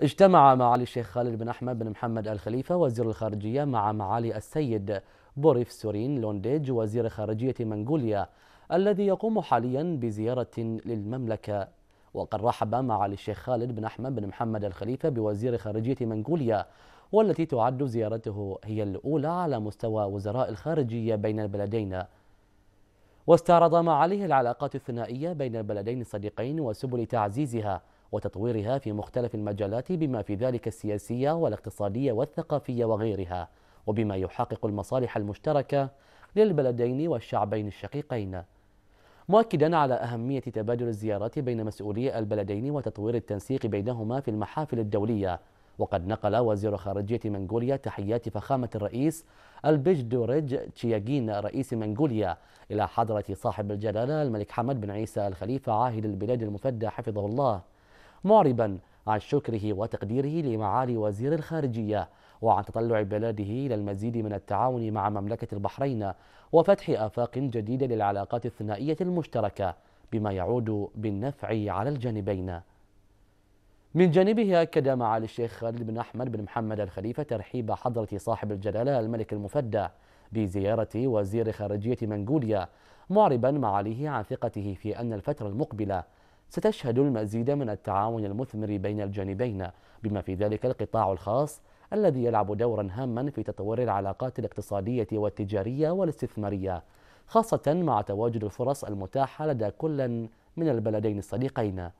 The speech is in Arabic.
اجتمع معالي الشيخ خالد بن أحمد بن محمد الخليفه وزير الخارجية مع معالي السيد بوريف سورين لونديج وزير خارجية منغوليا الذي يقوم حاليا بزيارة للمملكة وقد رحب معالي الشيخ خالد بن أحمد بن محمد الخليفه بوزير خارجية منغوليا والتي تعد زيارته هي الأولى على مستوى وزراء الخارجية بين البلدين واستعرض معاليه العلاقات الثنائية بين البلدين الصديقين وسبل تعزيزها وتطويرها في مختلف المجالات بما في ذلك السياسية والاقتصادية والثقافية وغيرها وبما يحقق المصالح المشتركة للبلدين والشعبين الشقيقين مؤكدا على أهمية تبادل الزيارات بين مسؤولي البلدين وتطوير التنسيق بينهما في المحافل الدولية وقد نقل وزير خارجية منغوليا تحيات فخامة الرئيس البيج دوريج تشياجين رئيس منغوليا إلى حضرة صاحب الجلالة الملك حمد بن عيسى الخليفة عاهل البلاد المفدى حفظه الله معربا عن شكره وتقديره لمعالي وزير الخارجية وعن تطلع بلاده إلى المزيد من التعاون مع مملكة البحرين وفتح آفاق جديدة للعلاقات الثنائية المشتركة بما يعود بالنفع على الجانبين من جانبه أكد معالي الشيخ خالد بن أحمد بن محمد الخليفة ترحيب حضرة صاحب الجلالة الملك المفدى بزيارة وزير خارجية منغوليا معربا معاليه عن ثقته في أن الفترة المقبلة ستشهد المزيد من التعاون المثمر بين الجانبين بما في ذلك القطاع الخاص الذي يلعب دورا هاما في تطور العلاقات الاقتصادية والتجارية والاستثمارية خاصة مع تواجد الفرص المتاحة لدى كل من البلدين الصديقين